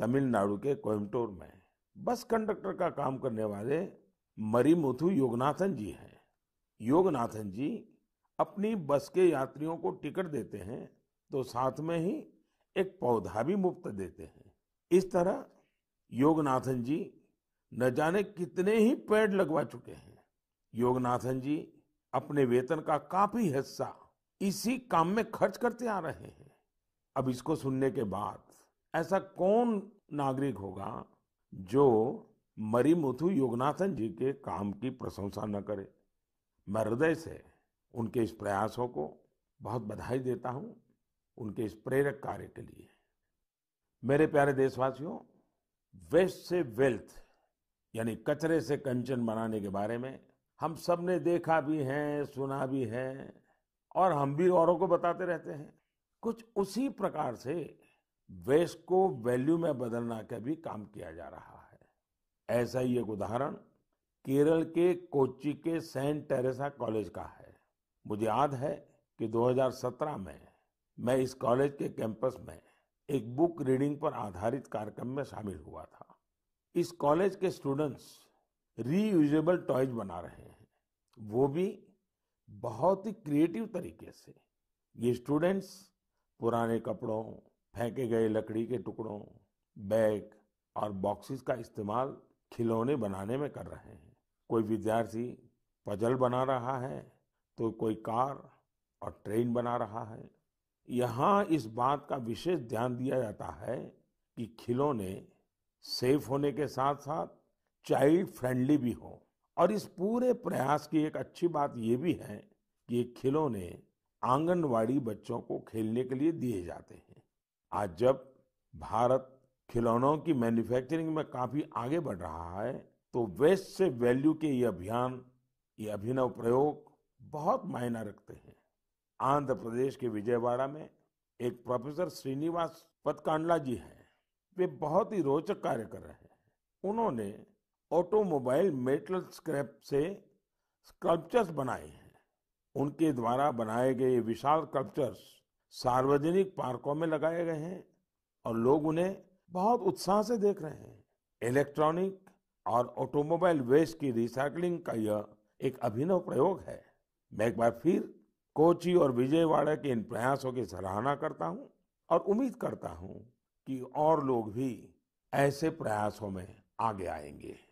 तमिलनाडु के कोयम्बटोर में bus conductor का काम करने वाले मरीमुथु योगनाथन जी हैं योगनाथन जी अपनी बस के यात्रियों को टिकट देते हैं तो साथ में ही एक पौधा भी मुफ्त देते हैं इस तरह योगनाथन जी न जाने कितने ही पेड़ लगवा चुके हैं योगनाथन जी अपने वेतन का काफी हिस्सा इसी काम में खर्च करते आ रहे हैं अब इसको सुनने के बाद ऐसा कौन नागरिक होगा जो मरीमुथु योगनाथन जी के काम की प्रशंसा न करे मैं हृदय से उनके इस प्रयासों को बहुत बधाई देता हूं उनके इस प्रेरक कार्य के लिए मेरे प्यारे देशवासियों वेस्ट से वेल्थ यानी कचरे से कंचन बनाने के बारे में हम सब ने देखा भी है सुना भी है और हम भी औरों को बताते रहते हैं कुछ उसी प्रकार से वेस्ट को वैल्यू में बदलना का भी काम किया जा रहा है ऐसा ही एक उदाहरण केरल के कोच्चि के सेंट टेरेसा कॉलेज का है मुझे याद है कि 2017 में मैं इस कॉलेज के कैंपस में एक बुक रीडिंग पर आधारित कार्यक्रम में शामिल हुआ था इस कॉलेज के स्टूडेंट्स रीयूजेबल टॉयज बना रहे हैं वो भी बहुत ही क्रिएटिव तरीके से ये स्टूडेंट्स पुराने कपड़ों फेंके गए लकड़ी के टुकड़ों बैग और बॉक्सेस का इस्तेमाल खिलौने बनाने में कर रहे हैं कोई विद्यार्थी पजल बना रहा है तो कोई कार और ट्रेन बना रहा है यहाँ इस बात का विशेष ध्यान दिया जाता है कि खिलौने सेफ होने के साथ साथ चाइल्ड फ्रेंडली भी हो और इस पूरे प्रयास की एक अच्छी बात ये भी है कि ये खिलौने आंगनवाड़ी बच्चों को खेलने के लिए दिए जाते हैं आज जब भारत खिलौनों की मैन्युफैक्चरिंग में काफी आगे बढ़ रहा है तो वेस्ट से वैल्यू के ये अभियान ये अभिनव प्रयोग बहुत मायना रखते हैं आंध्र प्रदेश के विजयवाड़ा में एक प्रोफेसर श्रीनिवास पतकांडला जी हैं वे बहुत ही रोचक कार्य कर रहे हैं उन्होंने ऑटोमोबाइल मेटल स्क्रैप से स्कल्पचर्स बनाए हैं उनके द्वारा बनाए गए विशाल स्कल्पचर्स सार्वजनिक पार्कों में लगाए गए हैं और लोग उन्हें बहुत उत्साह से देख रहे हैं इलेक्ट्रॉनिक और ऑटोमोबाइल वेस्ट की रिसाइकलिंग का यह एक अभिनव प्रयोग है मैं एक बार फिर कोची और विजयवाड़ा के इन प्रयासों की सराहना करता हूं और उम्मीद करता हूं कि और लोग भी ऐसे प्रयासों में आगे आएंगे